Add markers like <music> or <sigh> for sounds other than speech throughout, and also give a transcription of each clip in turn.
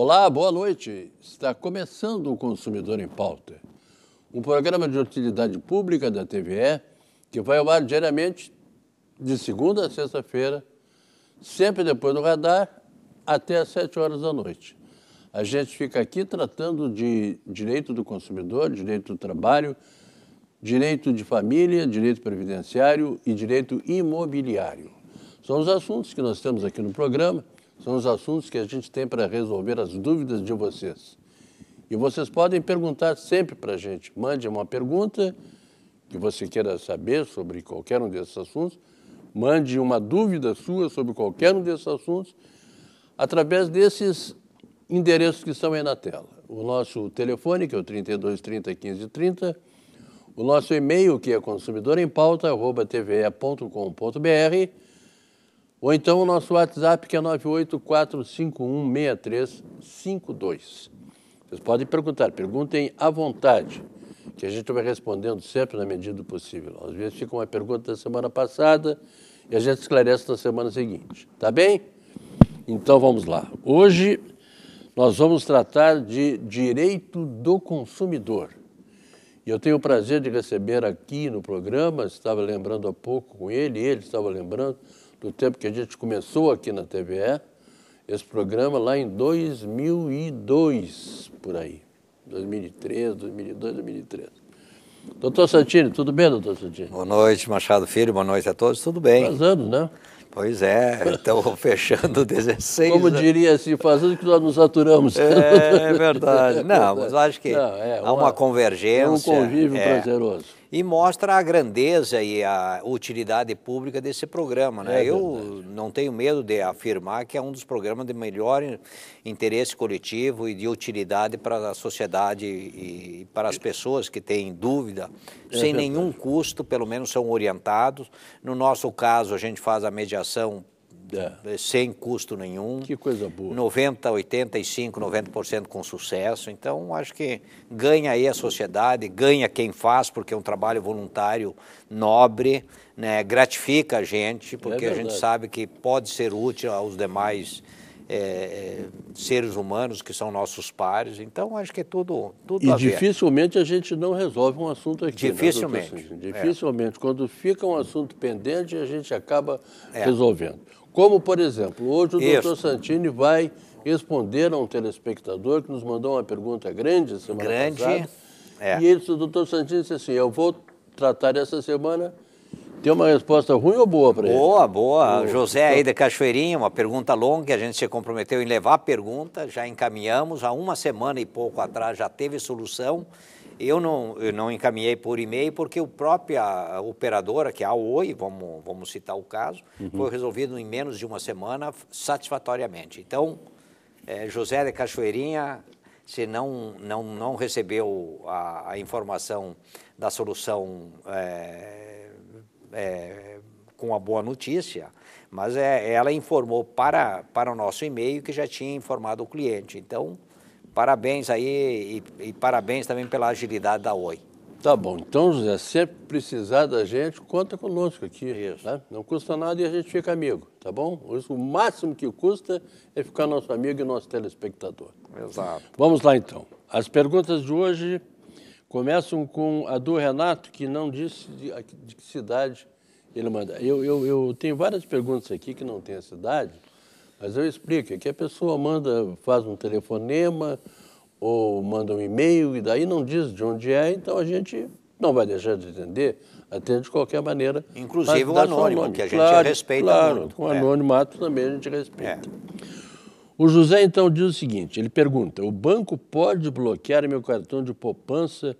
Olá, boa noite. Está começando o Consumidor em Pauta, um programa de utilidade pública da TVE que vai ao ar diariamente de segunda a sexta-feira, sempre depois do radar, até às sete horas da noite. A gente fica aqui tratando de direito do consumidor, direito do trabalho, direito de família, direito previdenciário e direito imobiliário. São os assuntos que nós temos aqui no programa são os assuntos que a gente tem para resolver as dúvidas de vocês. E vocês podem perguntar sempre para a gente. Mande uma pergunta que você queira saber sobre qualquer um desses assuntos. Mande uma dúvida sua sobre qualquer um desses assuntos através desses endereços que estão aí na tela. O nosso telefone, que é o 3230 1530, o nosso e-mail, que é consumidorempauta.tve.com.br ou então o nosso WhatsApp, que é 984516352. Vocês podem perguntar, perguntem à vontade, que a gente vai respondendo sempre na medida do possível. Às vezes fica uma pergunta da semana passada e a gente esclarece na semana seguinte. Tá bem? Então vamos lá. Hoje nós vamos tratar de direito do consumidor. E eu tenho o prazer de receber aqui no programa, estava lembrando há pouco com ele, ele estava lembrando, do tempo que a gente começou aqui na TVE, esse programa lá em 2002, por aí. 2003, 2002, 2003. Doutor Santini, tudo bem, doutor Santini? Boa noite, Machado Filho, boa noite a todos, tudo bem. Faz anos, né? Pois é, então <laughs> fechando 16 Como diria assim, fazendo que nós nos aturamos É, é verdade. <laughs> Não, mas acho que Não, é, uma, há uma convergência. É um convívio é, prazeroso e mostra a grandeza e a utilidade pública desse programa. Né? É Eu não tenho medo de afirmar que é um dos programas de melhor interesse coletivo e de utilidade para a sociedade e para as pessoas que têm dúvida, é sem nenhum custo, pelo menos são orientados. No nosso caso, a gente faz a mediação é. é. sem custo nenhum. Que coisa boa. 90, 85, 90% com sucesso. Então, acho que ganha aí a sociedade, ganha quem faz, porque é um trabalho voluntário nobre, né? gratifica a gente, porque é a gente sabe que pode ser útil aos demais. É, é, seres humanos que são nossos pares. Então, acho que é tudo, tudo E a dificilmente a gente não resolve um assunto aqui. Né, dificilmente. Né, dificilmente. É. Quando fica um assunto pendente, a gente acaba é. resolvendo. Como, por exemplo, hoje o Isso. doutor Santini vai responder a um telespectador que nos mandou uma pergunta grande semana grande, passada. É. E ele, o doutor Santini disse assim, eu vou tratar essa semana... Tem uma resposta ruim ou boa para ele? Boa, boa. O José aí da Cachoeirinha, uma pergunta longa, a gente se comprometeu em levar a pergunta, já encaminhamos, há uma semana e pouco atrás já teve solução. Eu não, eu não encaminhei por e-mail porque a própria operadora, que é a Oi, vamos, vamos citar o caso, uhum. foi resolvido em menos de uma semana satisfatoriamente. Então, é, José de Cachoeirinha, se não, não, não recebeu a, a informação da solução é, é, com a boa notícia, mas é, ela informou para, para o nosso e-mail que já tinha informado o cliente. Então, Parabéns aí e, e parabéns também pela agilidade da Oi. Tá bom. Então, José, sempre precisar da gente, conta conosco aqui. Isso. Tá? Não custa nada e a gente fica amigo, tá bom? O máximo que custa é ficar nosso amigo e nosso telespectador. Exato. Vamos lá, então. As perguntas de hoje começam com a do Renato, que não disse de, de que cidade ele manda. Eu, eu, eu tenho várias perguntas aqui que não tem a cidade, mas eu explico, é que a pessoa manda, faz um telefonema ou manda um e-mail e daí não diz de onde é, então a gente não vai deixar de entender, até de qualquer maneira. Inclusive o anônimo, que a gente claro, respeita claro, com o é. anonimato é. também a gente respeita. É. O José então diz o seguinte, ele pergunta, o banco pode bloquear meu cartão de poupança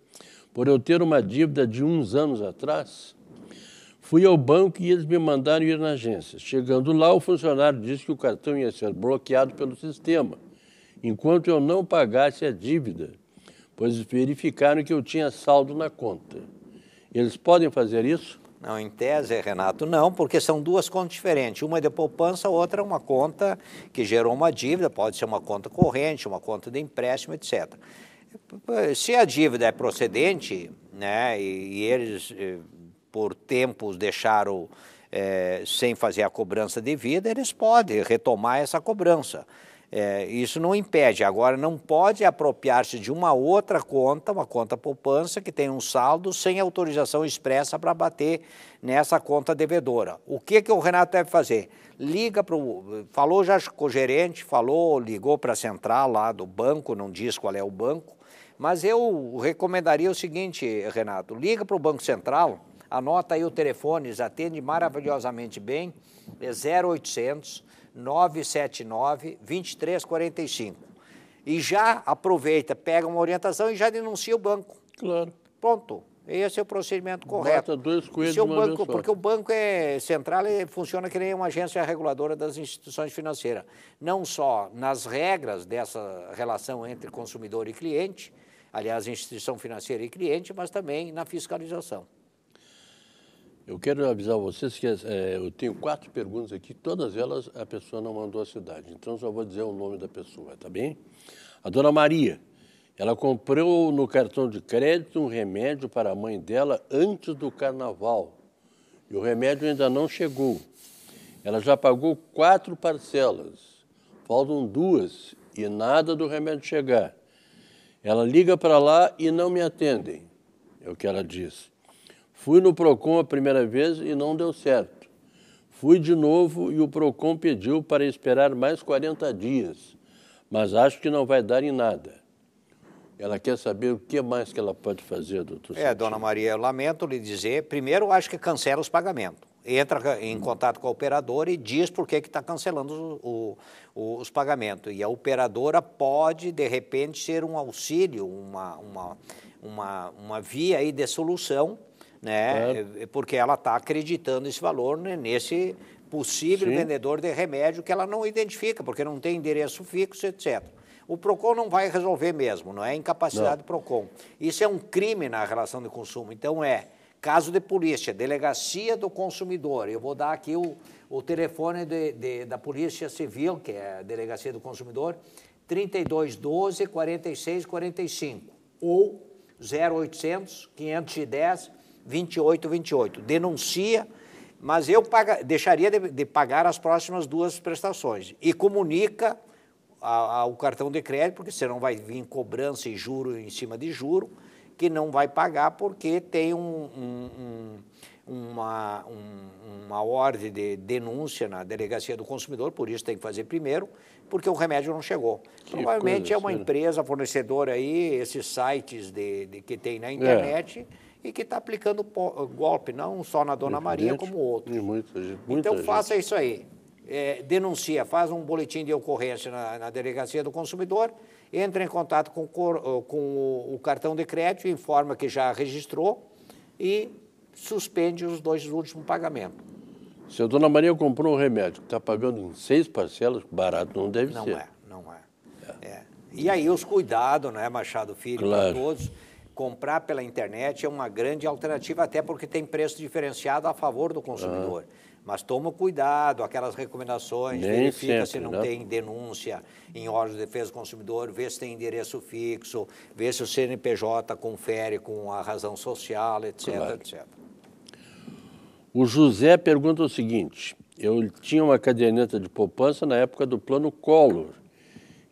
por eu ter uma dívida de uns anos atrás? Fui ao banco e eles me mandaram ir na agência. Chegando lá, o funcionário disse que o cartão ia ser bloqueado pelo sistema, enquanto eu não pagasse a dívida, pois verificaram que eu tinha saldo na conta. Eles podem fazer isso? Não, em tese, Renato, não, porque são duas contas diferentes. Uma é de poupança, a outra é uma conta que gerou uma dívida, pode ser uma conta corrente, uma conta de empréstimo, etc. Se a dívida é procedente, né, e, eles eh, por tempos deixaram é, sem fazer a cobrança devida, eles podem retomar essa cobrança. É, isso não impede. Agora, não pode apropriar-se de uma outra conta, uma conta poupança, que tem um saldo sem autorização expressa para bater nessa conta devedora. O que, que o Renato deve fazer? Liga para o. Falou já com o gerente, falou, ligou para a central lá do banco, não diz qual é o banco. Mas eu recomendaria o seguinte, Renato: liga para o Banco Central Anota aí o telefone, Atende maravilhosamente bem, é 0800 979 2345. E já aproveita, pega uma orientação e já denuncia o banco. Claro. Pronto. Esse é o procedimento correto. Bota dois coelhos de uma banco, Porque o banco é central e funciona que nem uma agência reguladora das instituições financeiras. Não só nas regras dessa relação entre consumidor e cliente, aliás, instituição financeira e cliente, mas também na fiscalização. Eu quero avisar vocês que é, eu tenho quatro perguntas aqui, todas elas a pessoa não mandou a cidade, então só vou dizer o nome da pessoa, tá bem? A dona Maria, ela comprou no cartão de crédito um remédio para a mãe dela antes do carnaval e o remédio ainda não chegou. Ela já pagou quatro parcelas, faltam duas e nada do remédio chegar. Ela liga para lá e não me atendem, é o que ela diz. Fui no PROCON a primeira vez e não deu certo. Fui de novo e o PROCON pediu para esperar mais 40 dias, mas acho que não vai dar em nada. Ela quer saber o que mais que ela pode fazer, doutor. É, dona Maria, eu lamento lhe dizer. Primeiro, acho que cancela os pagamentos. Entra em contato com a operadora e diz por que está cancelando o, o, os pagamentos. E a operadora pode, de repente, ser um auxílio, uma, uma, uma, uma via aí de solução né? É. É, é. Porque ela está acreditando esse valor né, nesse possível Sim. vendedor de remédio que ela não identifica, porque não tem endereço fixo, etc. O PROCON não vai resolver mesmo, não é incapacidade não. do PROCON. Isso é um crime na relação de consumo, então é caso de polícia, delegacia do consumidor. Eu vou dar aqui o, o telefone de, de, da Polícia Civil, que é a Delegacia do Consumidor, 3212 4645 ou 0800 510 2828. Denuncia, mas eu paga, deixaria de, de, pagar as próximas duas prestações. E comunica a, a, o cartão de crédito, porque senão vai vir cobrança e juro em cima de juro, que não vai pagar porque tem um, um, um, uma, uma ordem de denúncia na delegacia do consumidor, por isso tem que fazer primeiro, porque o remédio não chegou. Que Provavelmente coisa, é uma senhora. empresa fornecedora aí, esses sites de, de que tem na é. internet. É e que está aplicando golpe, não só na Dona Maria, como outros. Muita, muita então gente. faça isso aí. É, denuncia, faz um boletim de ocorrência na, na, delegacia do consumidor, entra em contato com, eh, com o, o cartão de crédito, informa que já registrou e suspende os dois últimos pagamentos. Se a dona Maria comprou um remédio que está pagando em seis parcelas, barato não deve não ser. Não é, não é. é. é. E aí os cuidados, né, Machado Filho, claro. para todos comprar pela internet é uma grande alternativa, até porque tem preço diferenciado a favor do consumidor. Ah. Mas toma cuidado, aquelas recomendações, Nem verifica sempre, se não né? tem denúncia em órgãos de defesa do consumidor, vê se tem endereço fixo, vê se o CNPJ confere com a razão social, etc, claro. etc. O José pergunta o seguinte, eu tinha uma caderneta de poupança na época do plano Collor,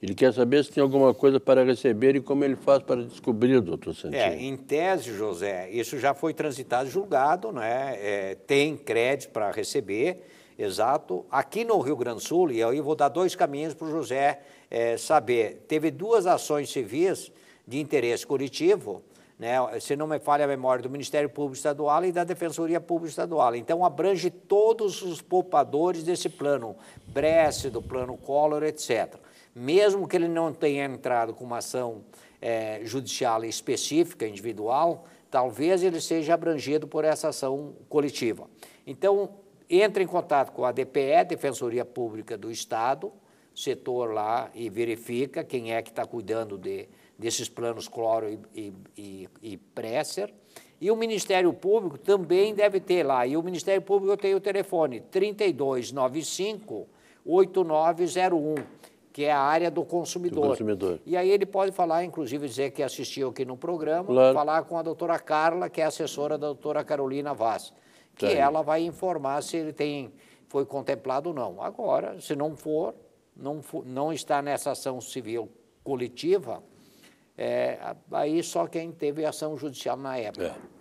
ele quer saber se tem alguma coisa para receber e como ele faz para descobrir, doutor Santini. É, em tese, José, isso já foi transitado julgado, né? É, tem crédito para receber, exato. Aqui no Rio Grande do Sul, e aí eu vou dar dois caminhos para o José é, saber. Teve duas ações civis de interesse curitivo, né, se não me falha a memória, do Ministério Público Estadual e da Defensoria Pública Estadual. Então, abrange todos os poupadores desse plano, Bresse, do plano Collor, etc mesmo que ele não tenha entrado com uma ação é, judicial específica, individual, talvez ele seja abrangido por essa ação coletiva. Então, entre em contato com a DPE, Defensoria Pública do Estado, setor lá, e verifica quem é que está cuidando de, desses planos cloro e, e, e, presser. E o Ministério Público também deve ter lá. E o Ministério Público tem o telefone 3295 8901 que é a área do consumidor. do consumidor. E aí ele pode falar, inclusive dizer que assistiu aqui no programa, claro. falar com a doutora Carla, que é assessora da doutora Carolina Vaz, que Sim. Tá ela vai informar se ele tem foi contemplado ou não. Agora, se não for, não, for, não está nessa ação civil coletiva, é, aí só quem teve ação judicial na época. É.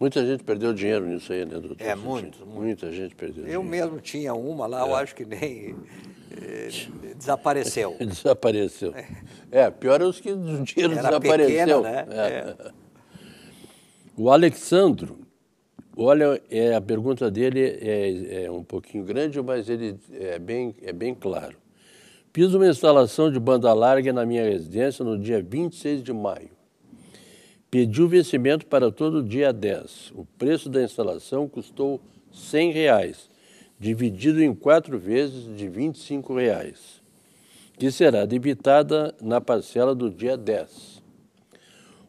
Muita gente perdeu dinheiro nisso aí, né, doutor? É, muito, muito. Muita gente perdeu Eu dinheiro. mesmo tinha uma lá, é. eu acho que nem desapareceu. <laughs> desapareceu. É, pior é os que o dinheiro Era desapareceu. Pequena, né? É. É. O Alexandro, olha, é, a pergunta dele é, é, um pouquinho grande, mas ele é bem, é bem claro. Fiz uma instalação de banda larga na minha residência no dia 26 de maio. Pedi o vencimento para todo dia 10. O preço da instalação custou R$ 100. Reais dividido em quatro vezes de R$ 25,00, reais, que será debitada na parcela do dia 10.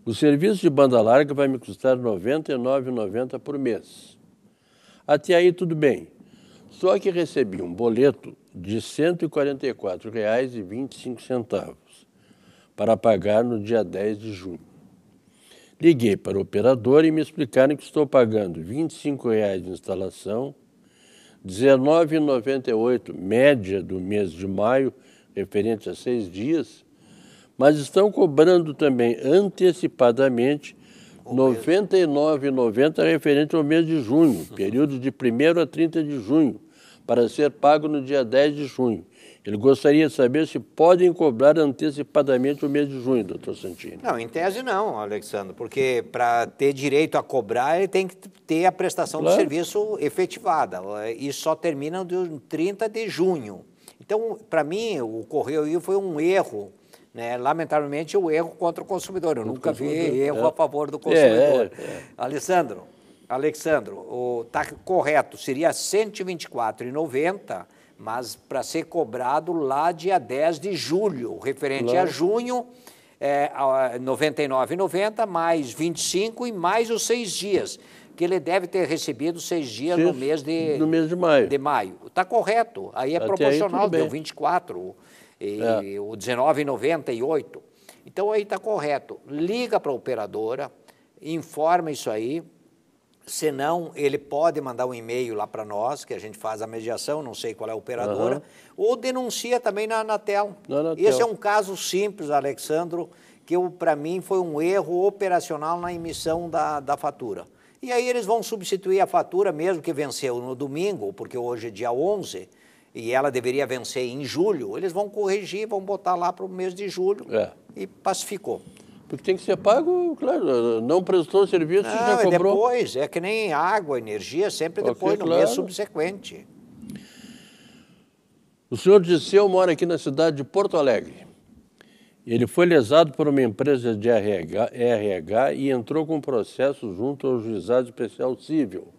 O serviço de banda larga vai me custar R$ 99,90 por mês. Até aí tudo bem, só que recebi um boleto de R$ 144,25 para pagar no dia 10 de junho. Liguei para o operador e me explicaram que estou pagando R$ 25,00 de instalação, 19,98, média do mês de maio, referente a seis dias, mas estão cobrando também antecipadamente R$ 99,90 referente ao mês de junho, <laughs> período de 1 a 30 de junho, para ser pago no dia 10 de junho. Ele gostaria de saber se podem cobrar antecipadamente o mês de junho, doutor Santini. Não, em tese não, Alexandre, porque para ter direito a cobrar, ele tem que ter a prestação claro. do serviço efetivada. Isso só termina no 30 de junho. Então, para mim, o Correio aí foi um erro né? Lamentavelmente, o erro contra o consumidor. Eu o nunca consumidor, vi erro é. a favor do consumidor. É, é, é. Alexandro, está correto, seria R$ 124,90 mas para ser cobrado lá dia 10 de julho, referente claro. a junho, é, 99,90 mais 25 e mais os seis dias, que ele deve ter recebido seis dias Sim, no mês de, no mês de maio. De maio. Está correto, aí é Até proporcional, aí, deu 24 e, é. o 19,98. Então aí está correto. Liga para a operadora, informa isso aí, Senão, ele pode mandar um e-mail lá para nós, que a gente faz a mediação, não sei qual é a operadora, uhum. ou denuncia também na Anatel. Na Anatel. Esse é um caso simples, Alexandro, que para mim foi um erro operacional na emissão da, da fatura. E aí eles vão substituir a fatura, mesmo que venceu no domingo, porque hoje é dia 11, e ela deveria vencer em julho, eles vão corrigir, vão botar lá para o mês de julho é. e pacificou. Porque tem que ser pago, claro, não prestou serviço, não, já cobrou. depois, é que nem água, energia, sempre depois, okay, no claro. mês subsequente. O senhor Disseu mora aqui na cidade de Porto Alegre. Ele foi lesado por uma empresa de RH, RH e entrou com processo junto ao Juizado Especial Civil.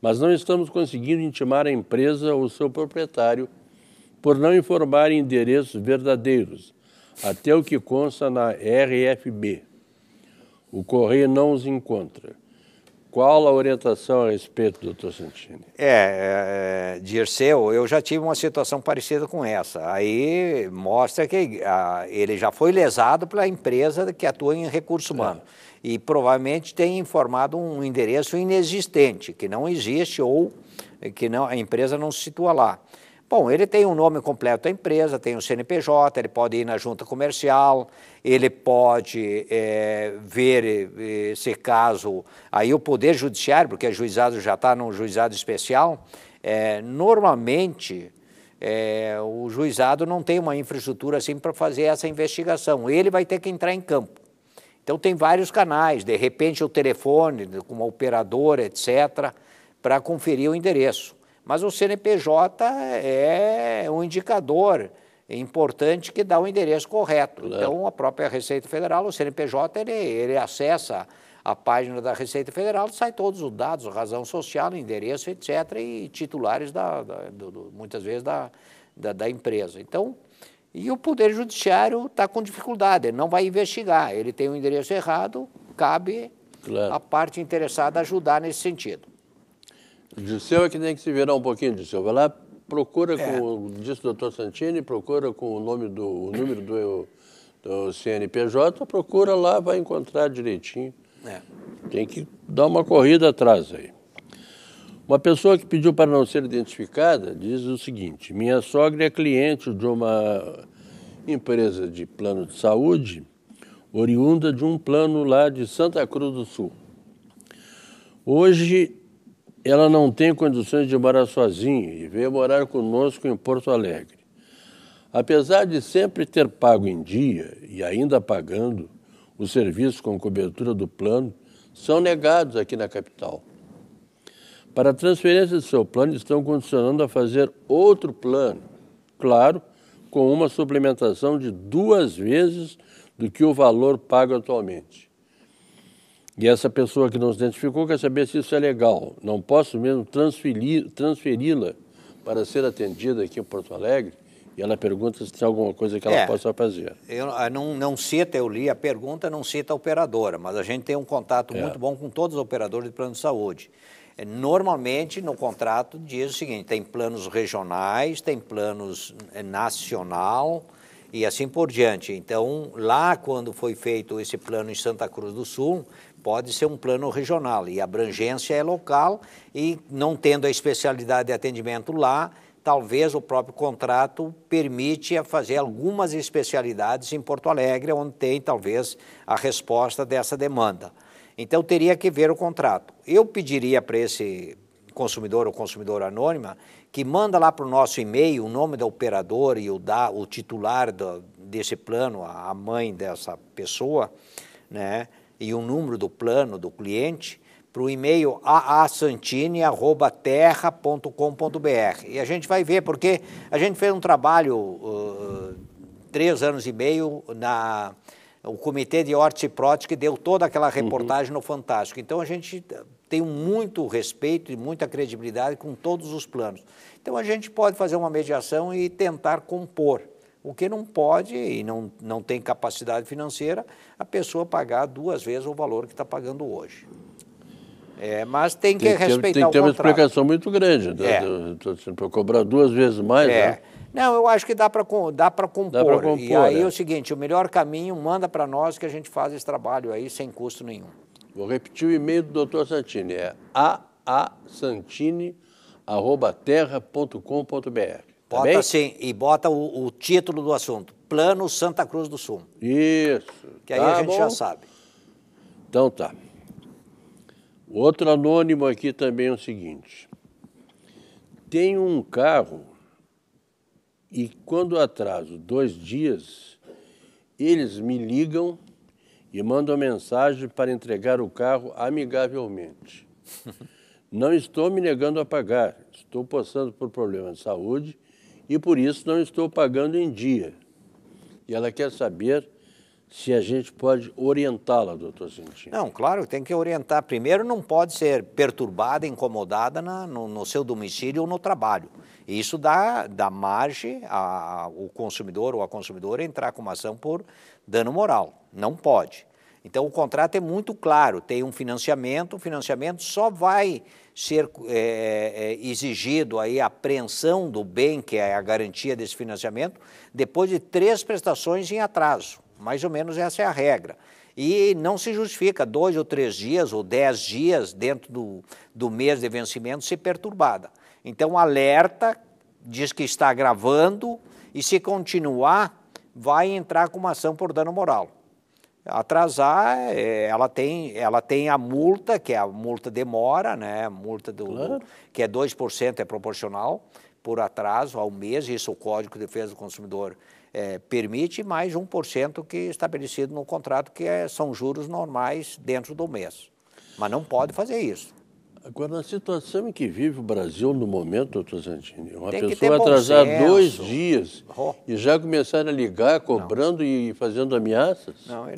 Mas não estamos conseguindo intimar a empresa ou seu proprietário por não informar endereços verdadeiros até o que consta na RFB. O Correio não os encontra. Qual a orientação a respeito, doutor Santini? É, é, é Dirceu, eu já tive uma situação parecida com essa. Aí mostra que a, ah, ele já foi lesado pela empresa que atua em recurso humano. É. E provavelmente tem informado um endereço inexistente, que não existe ou que não, a empresa não se situa lá. Bom, ele tem um nome completo da empresa, tem um CNPJ, ele pode ir na junta comercial, ele pode é, ver esse eh, caso. Aí o Poder Judiciário, porque o é juizado já está num juizado especial, é, normalmente é, o juizado não tem uma infraestrutura assim para fazer essa investigação. Ele vai ter que entrar em campo. Então tem vários canais, de repente o telefone, com uma operadora, etc., para conferir o endereço. Mas o CNPJ é, é um indicador importante que dá o endereço correto. Claro. Então, a própria Receita Federal, o CNPJ, ele, ele acessa a página da Receita Federal, sai todos os dados, razão social, endereço, etc., e titulares, da, da do, do, muitas vezes, da, da, da, empresa. Então, e o Poder Judiciário está com dificuldade, ele não vai investigar, ele tem o um endereço errado, cabe claro. à parte interessada ajudar nesse sentido seu é que tem que se virar um pouquinho, seu. Vai lá, procura é. com, disse o doutor Santini, procura com o nome do o número do, do CNPJ, procura lá, vai encontrar direitinho. É. Tem que dar uma corrida atrás aí. Uma pessoa que pediu para não ser identificada diz o seguinte: minha sogra é cliente de uma empresa de plano de saúde, oriunda de um plano lá de Santa Cruz do Sul. Hoje ela não tem condições de morar sozinha e veio morar conosco em Porto Alegre. Apesar de sempre ter pago em dia e ainda pagando os serviços com cobertura do plano, são negados aqui na capital. Para a transferência do seu plano, estão condicionando a fazer outro plano, claro, com uma suplementação de duas vezes do que o valor pago atualmente. E essa pessoa que não se identificou quer saber se isso é legal. Não posso mesmo transferi-la para ser atendida aqui em Porto Alegre? E ela pergunta se tem alguma coisa que ela é, possa fazer. Eu, ah, não, não cita, eu li a pergunta, não cita a operadora, mas a gente tem um contato é. muito bom com todos os operadores de plano de saúde. É, normalmente, no contrato, diz o seguinte: tem planos regionais, tem planos é, nacional e assim por diante. Então, lá quando foi feito esse plano em Santa Cruz do Sul, Pode ser um plano regional e a abrangência é local e não tendo a especialidade de atendimento lá, talvez o próprio contrato permite a fazer algumas especialidades em Porto Alegre, onde tem talvez a resposta dessa demanda. Então teria que ver o contrato. Eu pediria para esse consumidor ou consumidora anônima que manda lá para o nosso e-mail o nome do operador e o, da, o titular do, desse plano, a mãe dessa pessoa, né? e o número do plano do cliente para o e-mail aasantini.terra.com.br. E a gente vai ver, porque a gente fez um trabalho uh, três anos e meio na o comitê de hortifruti que deu toda aquela uhum. reportagem uhum. no Fantástico. Então a gente tem muito respeito e muita credibilidade com todos os planos. Então a gente pode fazer uma mediação e tentar compor. O que não pode e não, não tem capacidade financeira a pessoa pagar duas vezes o valor que está pagando hoje. É, mas tem que tem, respeitar o contrato. Tem que ter uma explicação muito grande. Né? É. Assim, para cobrar duas vezes mais, é. né? Não, eu acho que dá para dá compor. compor. E aí é. é. o seguinte, o melhor caminho, manda para nós que a gente faz esse trabalho aí sem custo nenhum. Vou repetir o e-mail do doutor Santini, é aasantini.terra.com.br. Tá bota Também? sim, e bota o, o, título do assunto, Plano Santa Cruz do Sul. Isso. Que aí tá a gente bom. já sabe. Então tá. Outro anônimo aqui também é o seguinte. Tem um carro e quando atraso dois dias, eles me ligam e mandam mensagem para entregar o carro amigavelmente. <laughs> Não estou me negando a pagar, estou passando por problemas de saúde e por isso não estou pagando em dia. E ela quer saber se a gente pode orientá-la, doutor Cintinho. Não, claro, tem que orientar. Primeiro, não pode ser perturbada, incomodada na, no, no, seu domicílio ou no trabalho. Isso dá, dá margem ao consumidor ou a consumidora entrar com uma ação por dano moral. Não pode. Então, o contrato é muito claro, tem um financiamento, o financiamento só vai ser é, é, exigido aí a apreensão do bem, que é a garantia desse financiamento, depois de três prestações em atraso. Mais ou menos essa é a regra. E não se justifica dois ou três dias ou dez dias dentro do, do mês de vencimento ser perturbada. Então, alerta, diz que está agravando e, se continuar, vai entrar com uma ação por dano moral atrasar, é, ela tem, ela tem a multa, que é a multa demora, né? multa do, claro. que é 2%, é proporcional por atraso ao mês, isso o Código de Defesa do Consumidor é, permite, mais 1% que é estabelecido no contrato, que é, são juros normais dentro do mês. Mas não pode fazer isso. Agora, a situação em que vive o Brasil no momento, doutor Santini, uma pessoa atrasar senso. dois dias oh. e já começar a ligar, cobrando Não. e fazendo ameaças? Não, é,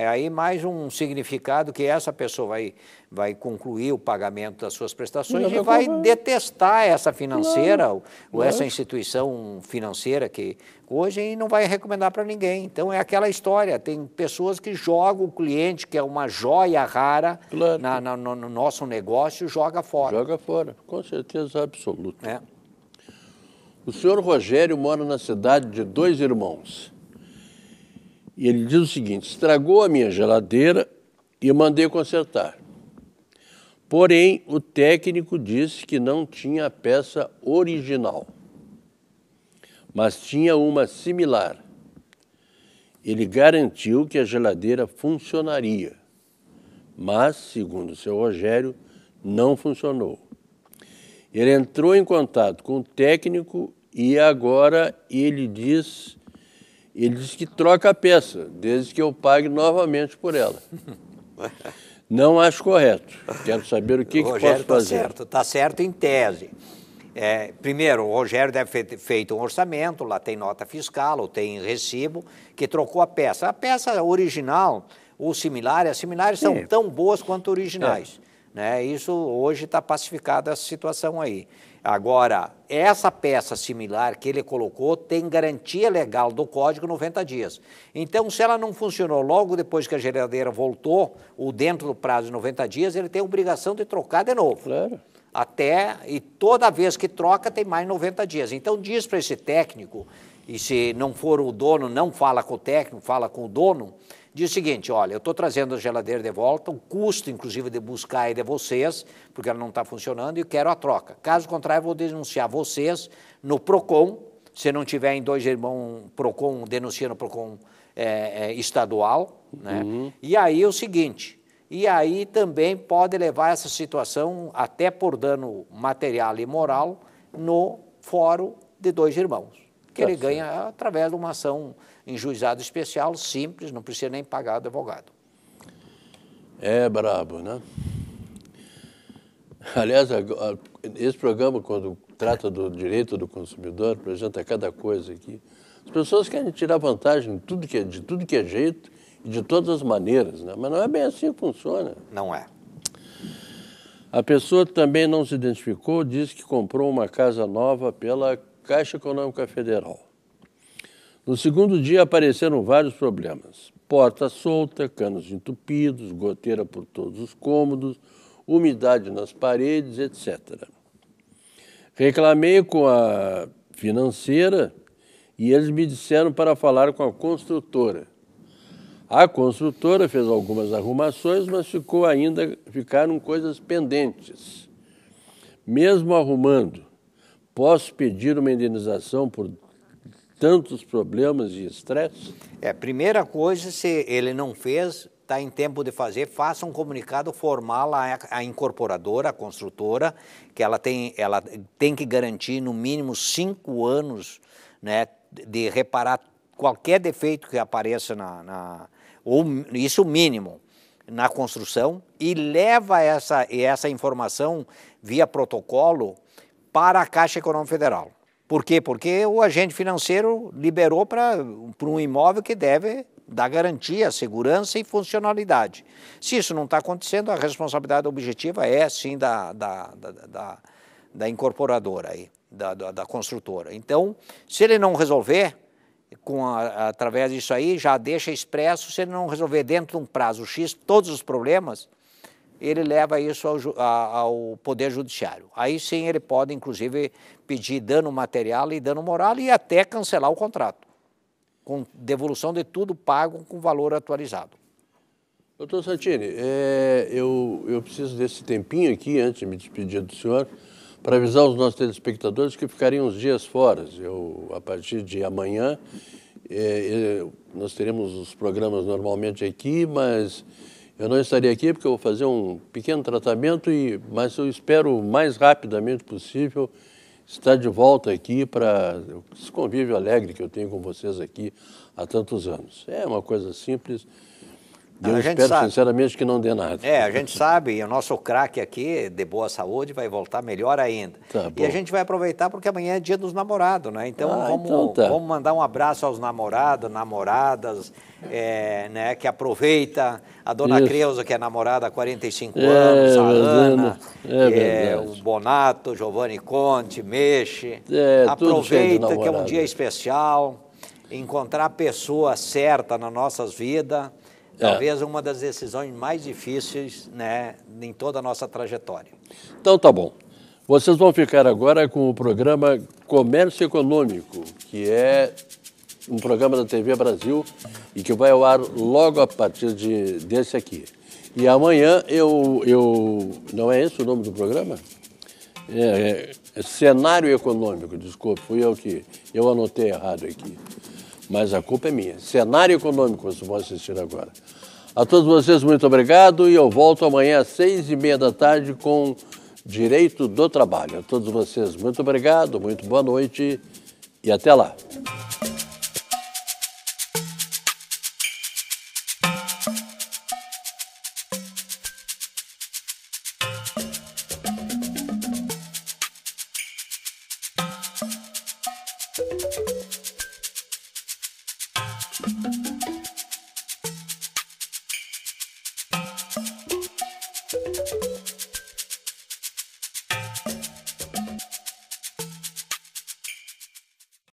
é, aí mais um significado que essa pessoa vai, vai concluir o pagamento das suas prestações e vai detestar essa financeira claro. ou, essa instituição financeira que hoje e não vai recomendar para ninguém. Então é aquela história, tem pessoas que jogam o cliente, que é uma joia rara claro. na, na, no, no, nosso negócio, joga fora. Joga fora, com certeza absoluta. É. O senhor Rogério mora na cidade de dois irmãos. E ele diz o seguinte: estragou a minha geladeira e mandei consertar. Porém, o técnico disse que não tinha a peça original mas tinha uma similar. Ele garantiu que a geladeira funcionaria, mas, segundo seu Rogério, não funcionou. Ele entrou em contato com o técnico e agora ele diz, ele diz que troca a peça, desde que eu pague novamente por ela. <laughs> Não acho correto. Quero saber o que, o que posso tá fazer. Está certo, está certo em tese. É, primeiro, o Rogério deve ter feito um orçamento, lá tem nota fiscal, ou tem recibo, que trocou a peça. A peça original ou similar, as similares são tão boas quanto originais. É. Né? Isso hoje está pacificada a situação aí. Agora, essa peça similar que ele colocou tem garantia legal do código 90 dias. Então, se ela não funcionou logo depois que a geladeira voltou, ou dentro do prazo de 90 dias, ele tem a obrigação de trocar de novo. Claro. Até, e toda vez que troca, tem mais 90 dias. Então, diz para esse técnico, e se não for o dono, não fala com o técnico, fala com o dono, diz o seguinte: olha, eu estou trazendo a geladeira de volta, o custo, inclusive, de buscar é de vocês, porque ela não está funcionando, e eu quero a troca. Caso contrário, vou denunciar vocês no PROCON. Se não tiver em dois irmãos PROCON, denuncia no PROCON é, é, estadual. Né? Uhum. E aí é o seguinte. E aí também pode levar essa situação até por dano material e moral no fórum de dois irmãos, que é ele certo. ganha através de uma ação em juizado especial, simples, não precisa nem pagar advogado. É brabo, né? Aliás, esse programa, quando trata do direito do consumidor, apresenta cada coisa aqui. As pessoas querem tirar vantagem de tudo que é, de tudo que é jeito e de todas as maneiras, né? mas não é bem assim que funciona. Não é. A pessoa também não se identificou, disse que comprou uma casa nova pela Caixa Econômica Federal. No segundo dia apareceram vários problemas: porta solta, canos entupidos, goteira por todos os cômodos, umidade nas paredes, etc. Reclamei com a financeira e eles me disseram para falar com a construtora. A construtora fez algumas arrumações, mas ficou ainda ficaram coisas pendentes. Mesmo arrumando, posso pedir uma indenização por tantos problemas de estresse? É, primeira coisa, se ele não fez, está em tempo de fazer, faça um comunicado formal à, à, incorporadora, à construtora, que ela tem, ela tem que garantir no mínimo cinco anos né, de reparar qualquer defeito que apareça na, na ou isso mínimo na construção e leva essa, essa informação via protocolo para a Caixa Econômica Federal. Por quê? Porque o agente financeiro liberou para um imóvel que deve dar garantia, segurança e funcionalidade. Se isso não está acontecendo, a responsabilidade objetiva é sim da, da, da, da, da incorporadora, aí, da, da, da, construtora. Então, se ele não resolver, com a, através disso aí, já deixa expresso, se ele não resolver dentro de um prazo X todos os problemas, ele leva isso ao, ao, Poder Judiciário. Aí sim ele pode, inclusive, pedir dano material e dano moral e até cancelar o contrato, com devolução de tudo pago com valor atualizado. Doutor Santini, é, eu, eu preciso desse tempinho aqui, antes de me despedir do senhor, para avisar os nossos telespectadores que ficariam uns dias fora. Eu, a partir de amanhã, é, é, nós teremos os programas normalmente aqui, mas eu não estarei aqui porque eu vou fazer um pequeno tratamento, e, mas eu espero o mais rapidamente possível estar de volta aqui para esse convívio alegre que eu tenho com vocês aqui há tantos anos. É uma coisa simples eu a espero sabe. sinceramente que não dê nada. É, a gente sabe, e o nosso craque aqui, de boa saúde, vai voltar melhor ainda. Tá e a gente vai aproveitar porque amanhã é dia dos namorados, né? Então, ah, vamos, então tá. vamos mandar um abraço aos namorados, namoradas, é, né, que aproveita. A dona Isso. Creuza, que é namorada há 45 é, anos, a Ana, é, é o Bonato, Giovanni Conte, Mexe. É, aproveita que é um dia especial. Encontrar a pessoa certa nas nossas vidas é. Talvez é. uma das decisões mais difíceis né, em toda a nossa trajetória. Então tá bom. Vocês vão ficar agora com o programa Comércio Econômico, que é um programa da TV Brasil e que vai ao ar logo a partir de, desse aqui. E amanhã eu, eu. Não é esse o nome do programa? É, é, é cenário econômico, desculpe, fui eu que. Eu anotei errado aqui mas a culpa é minha. Cenário econômico, vocês vão assistir agora. A todos vocês, muito obrigado e eu volto amanhã às seis e meia da tarde com Direito do Trabalho. A todos vocês, muito obrigado, muito boa noite e até lá.